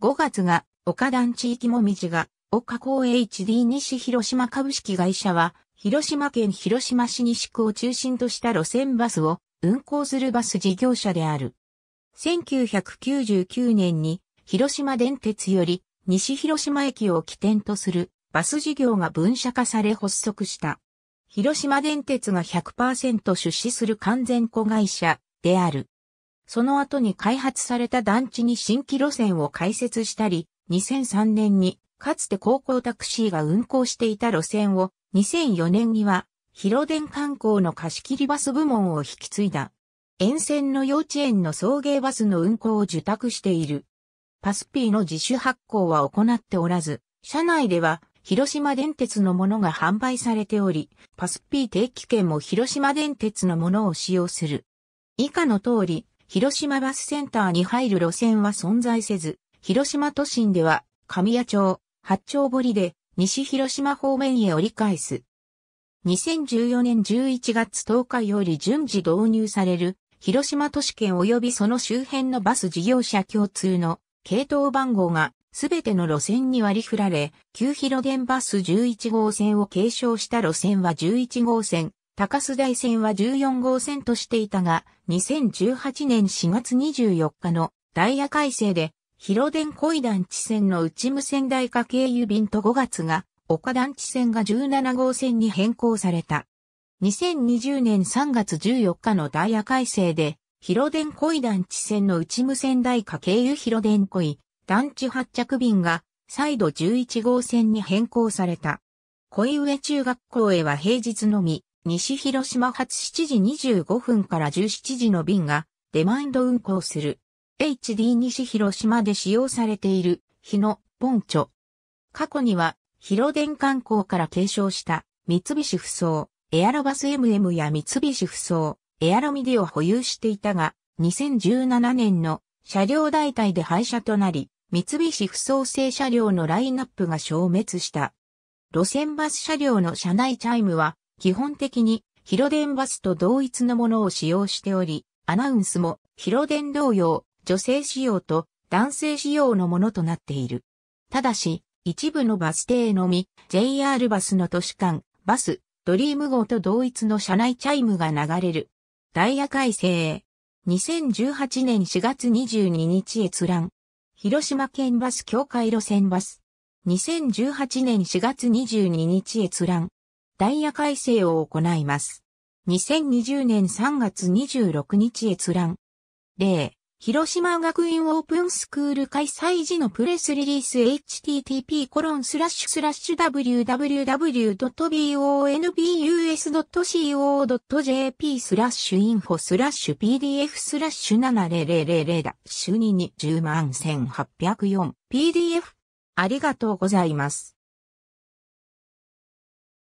5月が、岡団地域もみじが、岡港 HD 西広島株式会社は、広島県広島市西区を中心とした路線バスを運行するバス事業者である。1999年に広島電鉄より西広島駅を起点とするバス事業が分社化され発足した。広島電鉄が100%出資する完全子会社である。その後に開発された団地に新規路線を開設したり、2003年にかつて高校タクシーが運行していた路線を2004年には広電観光の貸し切りバス部門を引き継いだ。沿線の幼稚園の送迎バスの運行を受託している。パスピーの自主発行は行っておらず、社内では広島電鉄のものが販売されており、パスピー定期券も広島電鉄のものを使用する。以下の通り、広島バスセンターに入る路線は存在せず、広島都心では、神谷町、八丁堀で、西広島方面へ折り返す。2014年11月10日より順次導入される、広島都市圏及びその周辺のバス事業者共通の系統番号がすべての路線に割り振られ、旧広電バス11号線を継承した路線は11号線、高須大線は14号線としていたが、2018年4月24日のダイヤ改正で、広電恋団地線の内無線台化経由便と5月が、岡団地線が17号線に変更された。2020年3月14日のダイヤ改正で、広電恋団地線の内無線台化経由広電井、団地発着便が、再度11号線に変更された。井上中学校へは平日のみ、西広島発7時25分から17時の便がデマインド運行する。HD 西広島で使用されている日野ポンチョ。過去には広電観光から継承した三菱不走、エアロバス MM や三菱不走、エアロミディを保有していたが、2017年の車両代替で廃車となり、三菱不走製車両のラインナップが消滅した。路線バス車両の車内チャイムは基本的に広電バスと同一のものを使用しており、アナウンスも広電同様、女性仕様と男性仕様のものとなっている。ただし、一部のバス停のみ、JR バスの都市間、バス、ドリーム号と同一の車内チャイムが流れる。ダイヤ改正。2018年4月22日閲覧。広島県バス協会路線バス。2018年4月22日閲覧。ダイヤ改正を行います。2020年3月26日閲覧。例、広島学院オープンスクール開催時のプレスリリース http://www.bonbus.co.jp スラッシュインフォスラッシュ pdf スラッシュ7000だ週2に10万1804 pdf ありがとうございます。